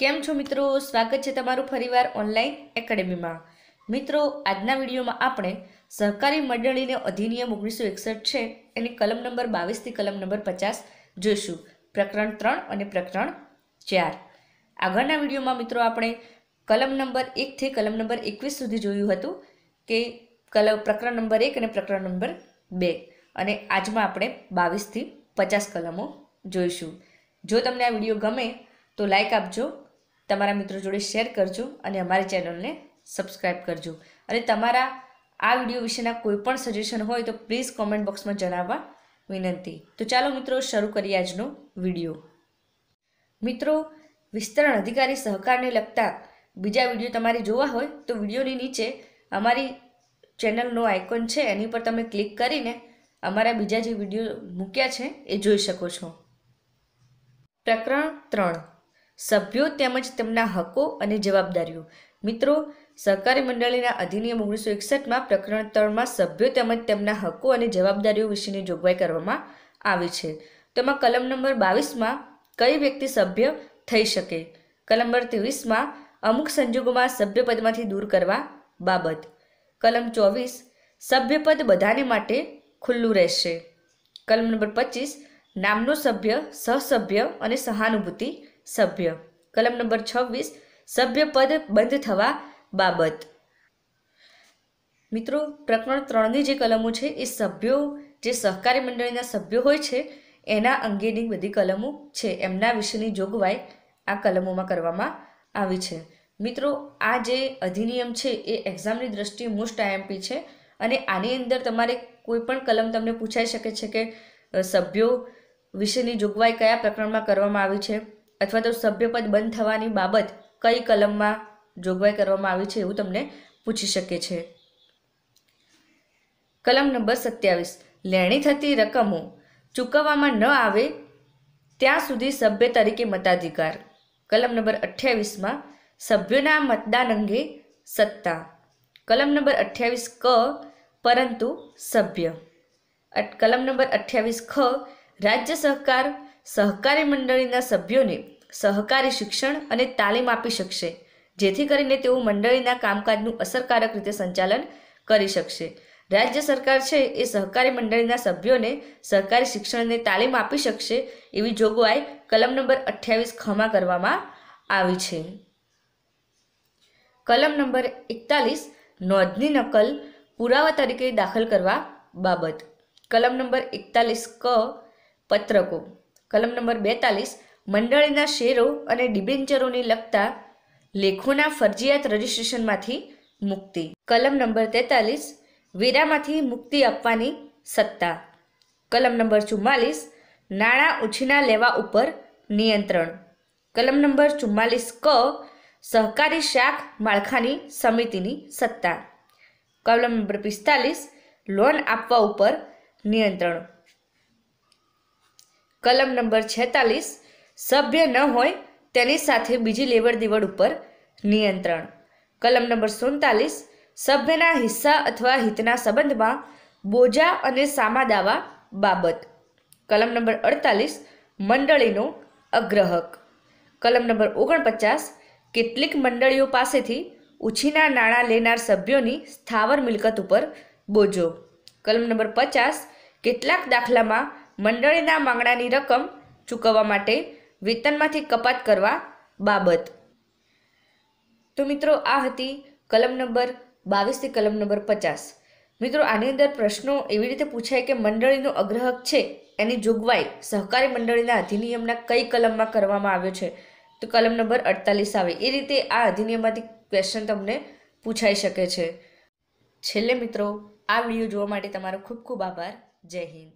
કેમ છો મિત્રો સ્વાગત છે તમારું ફરીવાર ઓનલાઈન એકેડેમીમાં મિત્રો આજના વિડીયોમાં આપણે સહકારી મંડળીને અધિનિયમ ઓગણીસો એકસઠ છે એની કલમ નંબર બાવીસથી કલમ નંબર પચાસ જોઈશું પ્રકરણ ત્રણ અને પ્રકરણ ચાર આગળના વિડીયોમાં મિત્રો આપણે કલમ નંબર એકથી કલમ નંબર એકવીસ સુધી જોયું હતું કે કલમ પ્રકરણ નંબર એક અને પ્રકરણ નંબર બે અને આજમાં આપણે બાવીસથી પચાસ કલમો જોઈશું જો તમને આ વિડીયો ગમે તો લાઈક આપજો તમારા મિત્રો જોડે શેર કરજો અને અમારી ચેનલને સબસ્ક્રાઈબ કરજો અને તમારા આ વિડીયો વિશેના કોઈપણ સજેશન હોય તો પ્લીઝ કોમેન્ટ બોક્સમાં જણાવવા વિનંતી તો ચાલો મિત્રો શરૂ કરીએ આજનો વિડીયો મિત્રો વિસ્તરણ અધિકારી સહકારને લગતા બીજા વિડીયો તમારે જોવા હોય તો વિડીયોની નીચે અમારી ચેનલનો આઇકોન છે એની પર તમે ક્લિક કરીને અમારા બીજા જે વિડીયો મૂક્યા છે એ જોઈ શકો છો પ્રકરણ ત્રણ સભ્યો તેમજ તેમના હકો અને જવાબદારીઓ મિત્રો સહકારી મંડળીના અધિનિયમ ઓગણીસો એકસઠમાં પ્રકરણ ત્રણમાં સભ્યો તેમજ તેમના હકો અને જવાબદારીઓ વિશેની જોગવાઈ કરવામાં આવી છે તેમાં કલમ નંબર બાવીસમાં કઈ વ્યક્તિ સભ્ય થઈ શકે કલમ નંબર ત્રેવીસમાં અમુક સંજોગોમાં સભ્યપદમાંથી દૂર કરવા બાબત કલમ ચોવીસ સભ્યપદ બધાને માટે ખુલ્લું રહેશે કલમ નંબર પચીસ નામનો સભ્ય સહસભ્ય અને સહાનુભૂતિ સભ્ય કલમ નંબર છવ્વીસ સભ્ય પદ બંધ થવા બાબત મિત્રો પ્રકરણ ત્રણની જે કલમો છે એ સભ્યો જે સહકારી મંડળીના સભ્યો હોય છે એના અંગેની બધી કલમો છે એમના વિશેની જોગવાઈ આ કલમોમાં કરવામાં આવી છે મિત્રો આ જે અધિનિયમ છે એ એક્ઝામની દ્રષ્ટિએ મોસ્ટ આઈએમપી છે અને આની અંદર તમારે કોઈ પણ કલમ તમને પૂછાઈ શકે છે કે સભ્યો વિશેની જોગવાઈ કયા પ્રકરણમાં કરવામાં આવી છે અથવા તો સભ્યપદ બંધ થવાની બાબત કઈ કલમમાં જોગવાઈ કરવામાં આવી છે એવું તમને પૂછી શકે છે કલમ નંબર સત્યાવીસ લેણી થતી રકમો ચૂકવવામાં ન આવે ત્યાં સુધી સભ્ય તરીકે મતાધિકાર કલમ નંબર અઠ્યાવીસમાં સભ્યોના મતદાન અંગે સત્તા કલમ નંબર અઠ્યાવીસ ક પરંતુ સભ્ય કલમ નંબર અઠ્યાવીસ ખ રાજ્ય સહકાર સહકારી મંડળીના સભ્યોને સહકારી શિક્ષણ અને તાલીમ આપી શકશે જેથી કરીને તેઓ મંડળીના કામકાજનું અસરકારક રીતે સંચાલન કરી શકશે રાજ્ય સરકાર છે એ સહકારી મંડળીના સભ્યોને સહકારી શિક્ષણને તાલીમ આપી શકશે એવી જોગવાઈ કલમ નંબર અઠ્યાવીસ ખમા કરવામાં આવી છે કલમ નંબર એકતાલીસ નોંધની નકલ પુરાવા તરીકે દાખલ કરવા બાબત કલમ નંબર એકતાલીસ ક પત્રકો કલમ નંબર બેતાલીસ મંડળીના શેરો અને ડિબેન્ચરોને લગતા લેખોના ફરજિયાત રજિસ્ટ્રેશનમાંથી મુક્તિ કલમ નંબર તેતાલીસ વેરામાંથી મુક્તિ આપવાની સત્તા કલમ નંબર ચુમ્માલીસ નાણાં ઉછીના લેવા ઉપર નિયંત્રણ કલમ નંબર ચુમ્માલીસ ક સહકારી શાખ માળખાની સમિતિની સત્તા કલમ નંબર પિસ્તાલીસ લોન આપવા ઉપર નિયંત્રણ કલમ નંબર છેતાલીસ સભ્ય ન હોય તેની સાથે બીજી લેવડ દેવડ ઉપર નિયંત્રણ કલમ નંબર સુડતાલીસ સભ્યના હિસ્સા અથવા હિતના સંબંધમાં બોજા અને સામા દાવા બાબત કલમ નંબર અડતાલીસ મંડળીનો અગ્રહક કલમ નંબર ઓગણપચાસ કેટલીક મંડળીઓ પાસેથી ઉછીના નાણાં લેનાર સભ્યોની સ્થાવર મિલકત ઉપર બોજો કલમ નંબર પચાસ કેટલાક દાખલામાં મંડળીના માંગણાની રકમ ચૂકવવા માટે વેતનમાંથી કપાત કરવા બાબત તો મિત્રો આ હતી કલમ નંબર બાવીસથી કલમ નંબર પચાસ મિત્રો આની અંદર પ્રશ્નો એવી રીતે પૂછાય કે મંડળીનો અગ્રહક છે એની જોગવાઈ સહકારી મંડળીના અધિનિયમના કઈ કલમમાં કરવામાં આવ્યો છે તો કલમ નંબર અડતાલીસ આવે એ રીતે આ અધિનિયમમાંથી ક્વેશ્ચન તમને પૂછાઈ શકે છે છેલ્લે મિત્રો આ વિડીયો જોવા માટે તમારો ખૂબ ખૂબ આભાર જય હિન્દ